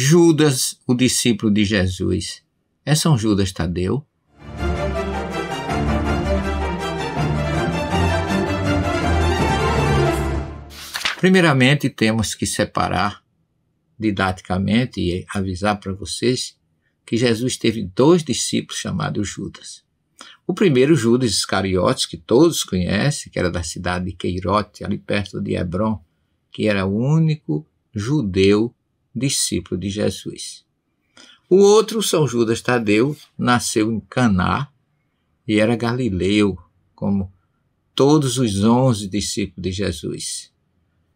Judas, o discípulo de Jesus, é São Judas Tadeu? Primeiramente, temos que separar didaticamente e avisar para vocês que Jesus teve dois discípulos chamados Judas. O primeiro, Judas Iscariotes, que todos conhecem, que era da cidade de Queirote, ali perto de Hebron, que era o único judeu discípulo de Jesus. O outro, São Judas Tadeu, nasceu em Caná e era galileu, como todos os onze discípulos de Jesus.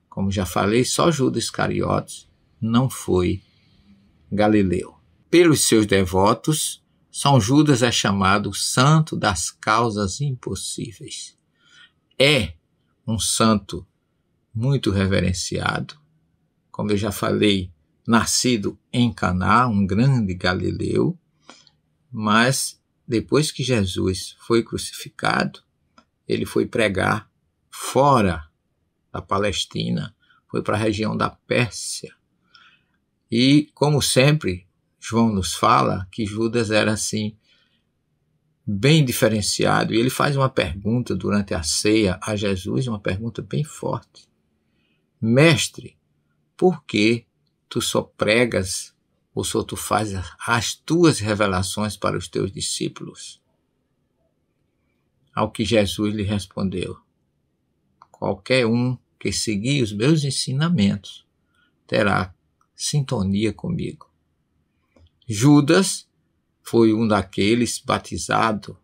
Como já falei, só Judas Cariotes não foi galileu. Pelos seus devotos, São Judas é chamado santo das causas impossíveis. É um santo muito reverenciado. Como eu já falei, nascido em Caná, um grande galileu, mas depois que Jesus foi crucificado, ele foi pregar fora da Palestina, foi para a região da Pérsia. E, como sempre, João nos fala que Judas era assim, bem diferenciado. E ele faz uma pergunta durante a ceia a Jesus, uma pergunta bem forte: Mestre, por que tu só pregas ou só tu fazes as tuas revelações para os teus discípulos? Ao que Jesus lhe respondeu: Qualquer um que seguir os meus ensinamentos terá sintonia comigo. Judas foi um daqueles batizado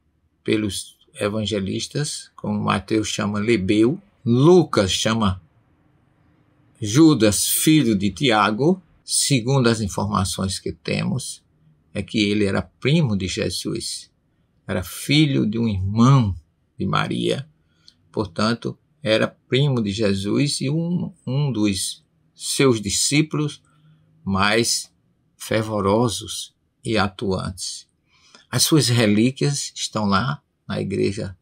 pelos evangelistas, como Mateus chama Lebeu, Lucas chama Judas, filho de Tiago, segundo as informações que temos, é que ele era primo de Jesus, era filho de um irmão de Maria, portanto, era primo de Jesus e um, um dos seus discípulos mais fervorosos e atuantes. As suas relíquias estão lá na igreja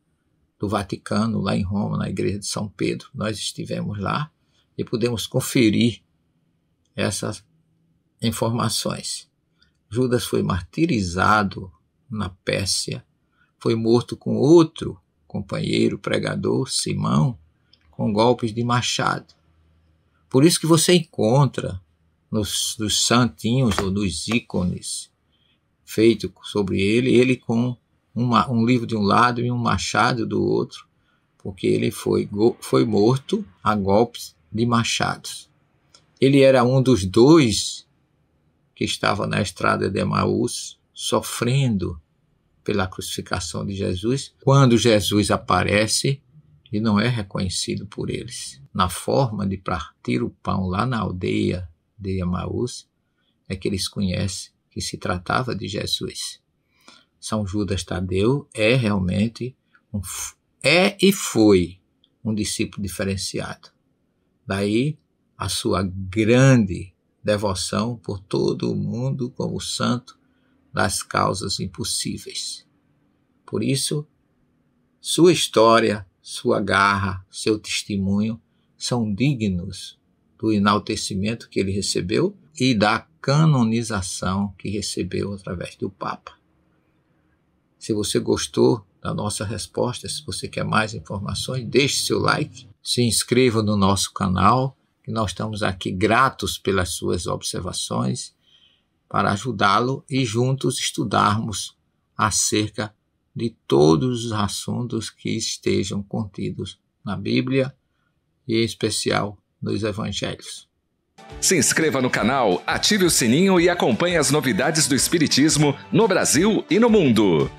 do Vaticano, lá em Roma, na igreja de São Pedro. Nós estivemos lá e podemos conferir essas informações. Judas foi martirizado na Pérsia, foi morto com outro companheiro pregador, Simão, com golpes de machado. Por isso que você encontra nos, nos santinhos ou nos ícones feito sobre ele, ele com uma, um livro de um lado e um machado do outro, porque ele foi, foi morto a golpes de machados. Ele era um dos dois que estava na estrada de Emaús, sofrendo pela crucificação de Jesus, quando Jesus aparece e não é reconhecido por eles. Na forma de partir o pão lá na aldeia de Emaús, é que eles conhecem que se tratava de Jesus. São Judas Tadeu é realmente um, é e foi um discípulo diferenciado. Daí a sua grande devoção por todo o mundo como santo das causas impossíveis. Por isso, sua história, sua garra, seu testemunho são dignos do enaltecimento que ele recebeu e da canonização que recebeu através do Papa. Se você gostou da nossa resposta, se você quer mais informações, deixe seu like se inscreva no nosso canal, que nós estamos aqui gratos pelas suas observações, para ajudá-lo e juntos estudarmos acerca de todos os assuntos que estejam contidos na Bíblia e em especial nos Evangelhos. Se inscreva no canal, ative o sininho e acompanhe as novidades do Espiritismo no Brasil e no mundo.